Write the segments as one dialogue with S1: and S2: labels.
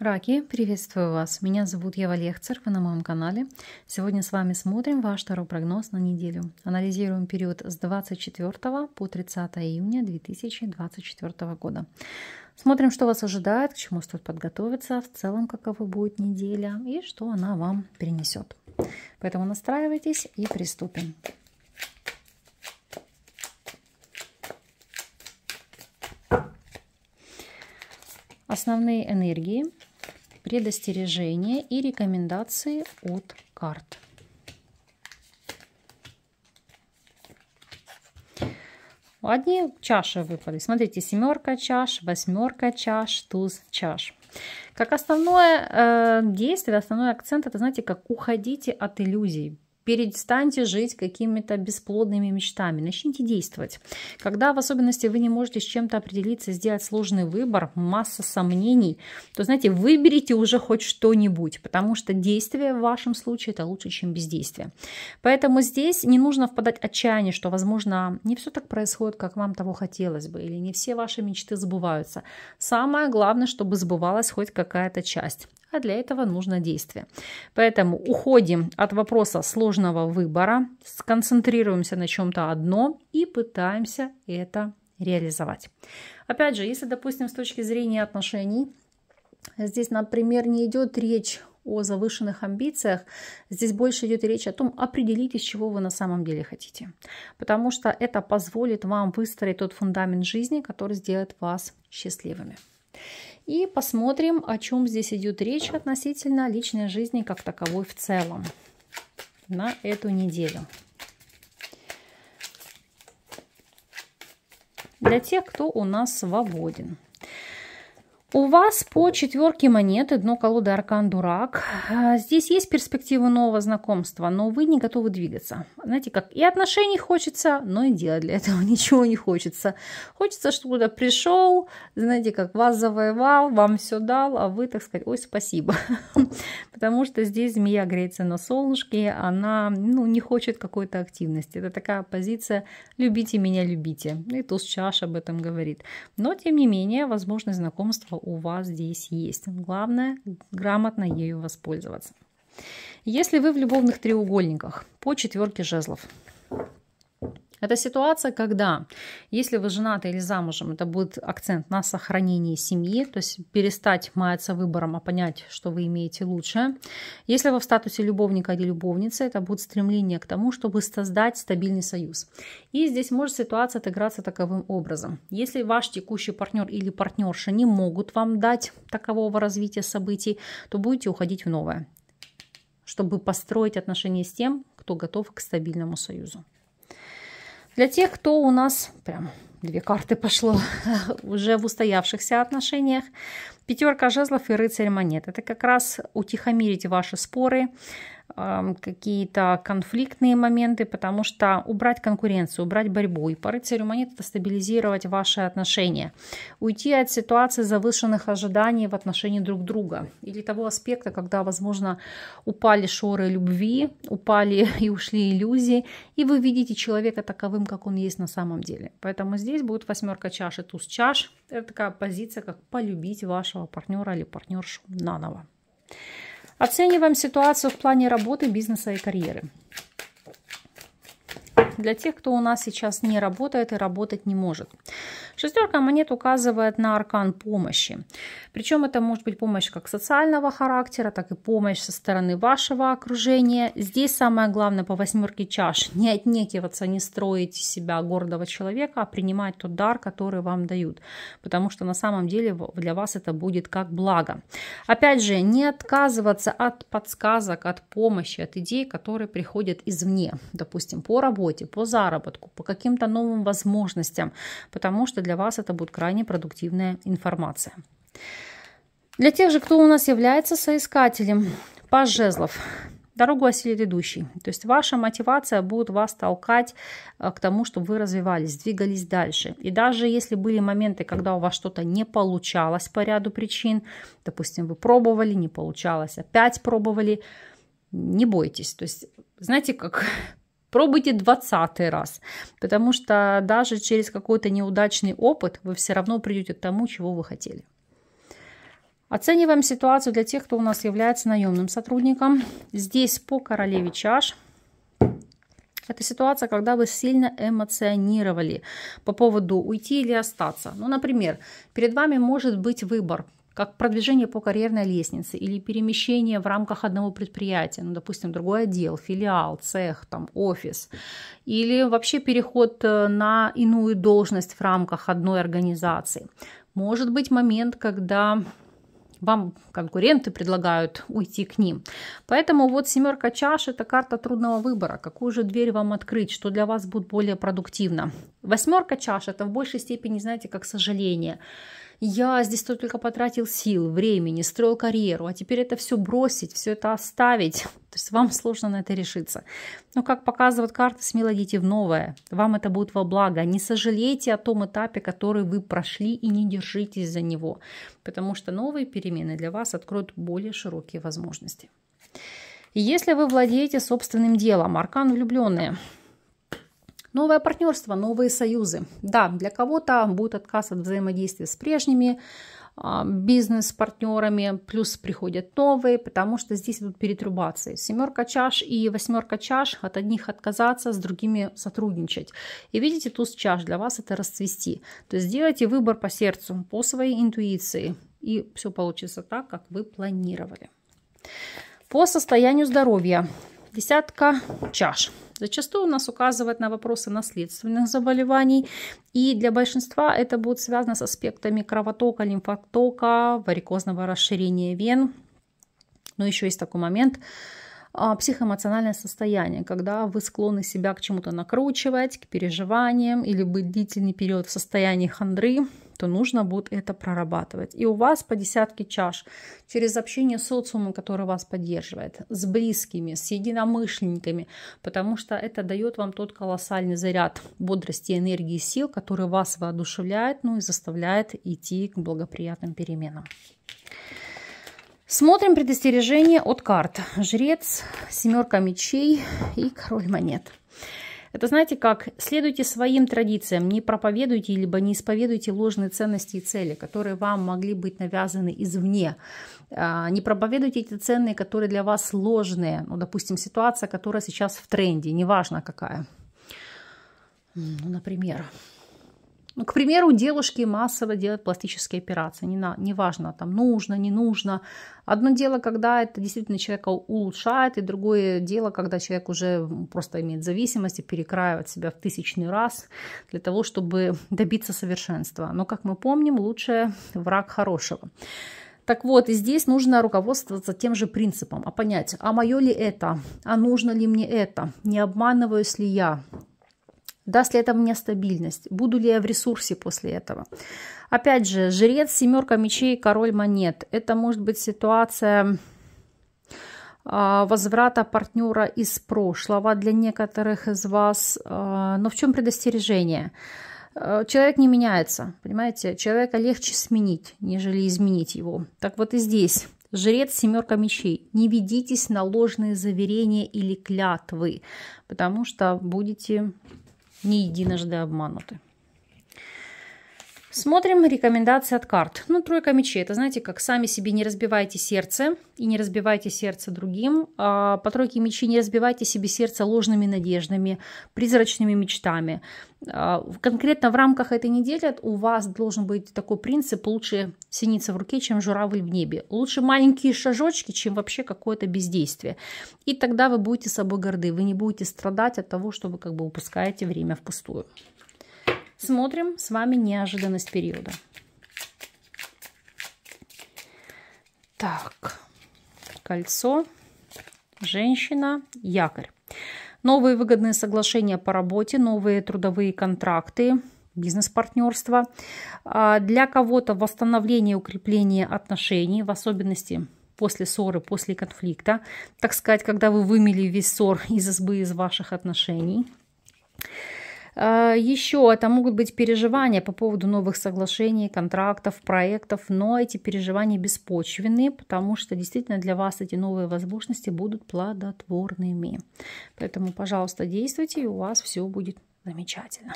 S1: Раки, приветствую вас. Меня зовут Ева Лехцер, вы на моем канале. Сегодня с вами смотрим ваш второй прогноз на неделю. Анализируем период с 24 по 30 июня 2024 года. Смотрим, что вас ожидает, к чему стоит подготовиться, в целом, какова будет неделя и что она вам принесет. Поэтому настраивайтесь и приступим. Основные энергии – предостережения и рекомендации от карт. Одни чаши выпали. Смотрите, семерка чаш, восьмерка чаш, туз чаш. Как основное э, действие, основной акцент, это, знаете, как уходите от иллюзий, перестаньте жить какими-то бесплодными мечтами, начните действовать. Когда в особенности вы не можете с чем-то определиться, сделать сложный выбор, масса сомнений, то, знаете, выберите уже хоть что-нибудь, потому что действие в вашем случае это лучше, чем бездействие. Поэтому здесь не нужно впадать в отчаяние, что, возможно, не все так происходит, как вам того хотелось бы, или не все ваши мечты сбываются. Самое главное, чтобы сбывалась хоть какая-то часть а для этого нужно действие. Поэтому уходим от вопроса сложного выбора, сконцентрируемся на чем-то одном и пытаемся это реализовать. Опять же, если, допустим, с точки зрения отношений, здесь, например, не идет речь о завышенных амбициях, здесь больше идет речь о том, определитесь, чего вы на самом деле хотите. Потому что это позволит вам выстроить тот фундамент жизни, который сделает вас счастливыми и посмотрим, о чем здесь идет речь относительно личной жизни как таковой в целом на эту неделю. Для тех, кто у нас свободен. У вас по четверке монеты дно колоды Аркан Дурак. А, здесь есть перспектива нового знакомства, но вы не готовы двигаться. Знаете, как и отношений хочется, но и делать для этого ничего не хочется. Хочется, чтобы туда пришел, знаете, как вас завоевал, вам все дал, а вы, так сказать, ой, спасибо. Потому что здесь змея греется на солнышке, она ну, не хочет какой-то активности. Это такая позиция «любите меня, любите». И туз чаш об этом говорит. Но, тем не менее, возможность знакомства у вас здесь есть. Главное грамотно ею воспользоваться. Если вы в любовных треугольниках по четверке жезлов, это ситуация, когда, если вы женаты или замужем, это будет акцент на сохранении семьи, то есть перестать маяться выбором, а понять, что вы имеете лучшее. Если вы в статусе любовника или любовницы, это будет стремление к тому, чтобы создать стабильный союз. И здесь может ситуация отыграться таковым образом. Если ваш текущий партнер или партнерша не могут вам дать такового развития событий, то будете уходить в новое чтобы построить отношения с тем, кто готов к стабильному союзу. Для тех, кто у нас прям две карты пошло уже в устоявшихся отношениях. Пятерка жезлов и рыцарь монет. Это как раз утихомирить ваши споры, какие-то конфликтные моменты, потому что убрать конкуренцию, убрать борьбу и по рыцарю монет это стабилизировать ваши отношения, уйти от ситуации завышенных ожиданий в отношении друг друга или того аспекта, когда, возможно, упали шоры любви, упали и ушли иллюзии, и вы видите человека таковым, как он есть на самом деле. Поэтому здесь будет восьмерка чаш и туз чаш. Это такая позиция, как полюбить вашего партнера или партнершу наново. Оцениваем ситуацию в плане работы, бизнеса и карьеры. Для тех, кто у нас сейчас не работает и работать не может. Шестерка монет указывает на аркан помощи. Причем это может быть помощь как социального характера, так и помощь со стороны вашего окружения. Здесь самое главное по восьмерке чаш не отнекиваться, не строить себя гордого человека, а принимать тот дар, который вам дают. Потому что на самом деле для вас это будет как благо. Опять же, не отказываться от подсказок, от помощи, от идей, которые приходят извне. Допустим, по работе, по заработку, по каким-то новым возможностям. Потому что для для вас это будет крайне продуктивная информация. Для тех же, кто у нас является соискателем, паж жезлов, дорогу осилит идущий. То есть ваша мотивация будет вас толкать э, к тому, чтобы вы развивались, двигались дальше. И даже если были моменты, когда у вас что-то не получалось по ряду причин, допустим, вы пробовали, не получалось, опять пробовали, не бойтесь. То есть, знаете, как Пробуйте 20 раз, потому что даже через какой-то неудачный опыт вы все равно придете к тому, чего вы хотели. Оцениваем ситуацию для тех, кто у нас является наемным сотрудником. Здесь по королеве чаш это ситуация, когда вы сильно эмоционировали по поводу уйти или остаться. Ну, например, перед вами может быть выбор как продвижение по карьерной лестнице или перемещение в рамках одного предприятия, ну, допустим, другой отдел, филиал, цех, там, офис, или вообще переход э, на иную должность в рамках одной организации. Может быть момент, когда вам конкуренты предлагают уйти к ним. Поэтому вот семерка чаш – это карта трудного выбора. Какую же дверь вам открыть, что для вас будет более продуктивно. Восьмерка чаш – это в большей степени, знаете, как сожаление – я здесь только потратил сил, времени, строил карьеру, а теперь это все бросить, все это оставить. То есть вам сложно на это решиться. Но как показывают карты, смело идите в новое. Вам это будет во благо. Не сожалейте о том этапе, который вы прошли, и не держитесь за него. Потому что новые перемены для вас откроют более широкие возможности. Если вы владеете собственным делом, аркан влюбленные – Новое партнерство, новые союзы. Да, для кого-то будет отказ от взаимодействия с прежними а, бизнес-партнерами, плюс приходят новые, потому что здесь идут перетрубации. Семерка чаш и восьмерка чаш, от одних отказаться, с другими сотрудничать. И видите, туз чаш для вас это расцвести. То есть делайте выбор по сердцу, по своей интуиции, и все получится так, как вы планировали. По состоянию здоровья. Десятка чаш зачастую нас указывает на вопросы наследственных заболеваний, и для большинства это будет связано с аспектами кровотока, лимфотока, варикозного расширения вен. Но еще есть такой момент а, – психоэмоциональное состояние, когда вы склонны себя к чему-то накручивать, к переживаниям или быть длительный период в состоянии хандры, то нужно будет это прорабатывать. И у вас по десятке чаш через общение с социумом, который вас поддерживает, с близкими, с единомышленниками, потому что это дает вам тот колоссальный заряд бодрости, энергии, сил, который вас воодушевляет, ну и заставляет идти к благоприятным переменам. Смотрим предостережение от карт. Жрец, семерка мечей и король монет. Это знаете как? Следуйте своим традициям, не проповедуйте, либо не исповедуйте ложные ценности и цели, которые вам могли быть навязаны извне. А, не проповедуйте эти ценные, которые для вас ложные. Ну, допустим, ситуация, которая сейчас в тренде, неважно какая. Ну, например, ну, к примеру, девушки массово делают пластические операции. Не на, не важно там нужно, не нужно. Одно дело, когда это действительно человека улучшает, и другое дело, когда человек уже просто имеет зависимость и перекраивает себя в тысячный раз для того, чтобы добиться совершенства. Но, как мы помним, лучше враг хорошего. Так вот, и здесь нужно руководствоваться тем же принципом, а понять, а мое ли это, а нужно ли мне это, не обманываюсь ли я, Даст ли это мне стабильность? Буду ли я в ресурсе после этого? Опять же, жрец, семерка мечей, король монет. Это может быть ситуация а, возврата партнера из прошлого для некоторых из вас. А, но в чем предостережение? А, человек не меняется, понимаете? Человека легче сменить, нежели изменить его. Так вот и здесь. Жрец семерка мечей. Не ведитесь на ложные заверения или клятвы, потому что будете не единожды обмануты. Смотрим рекомендации от карт. Ну, тройка мечей. Это, знаете, как сами себе не разбивайте сердце и не разбивайте сердце другим. А по тройке мечей не разбивайте себе сердце ложными надеждами, призрачными мечтами. А конкретно в рамках этой недели у вас должен быть такой принцип «лучше синица в руке, чем журавль в небе». Лучше маленькие шажочки, чем вообще какое-то бездействие. И тогда вы будете собой горды, вы не будете страдать от того, что вы как бы упускаете время впустую. Смотрим с вами неожиданность периода. Так, кольцо, женщина, якорь. Новые выгодные соглашения по работе, новые трудовые контракты, бизнес-партнерство. А для кого-то восстановление, укрепление отношений, в особенности после ссоры, после конфликта, так сказать, когда вы вымели весь ссор из избы, из ваших отношений. Э, Еще это могут быть переживания по поводу новых соглашений, контрактов, проектов, но эти переживания беспочвенные, потому что действительно для вас эти новые возможности будут плодотворными. Поэтому, пожалуйста, действуйте, и у вас все будет замечательно.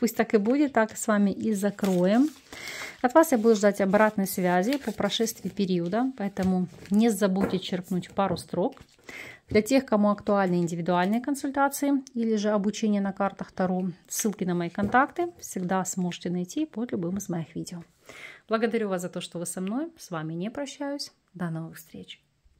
S1: Пусть так и будет, так с вами и закроем. От вас я буду ждать обратной связи по прошествии периода, поэтому не забудьте черпнуть пару строк. Для тех, кому актуальны индивидуальные консультации или же обучение на картах Таро, ссылки на мои контакты всегда сможете найти под любым из моих видео. Благодарю вас за то, что вы со мной. С вами не прощаюсь. До новых встреч!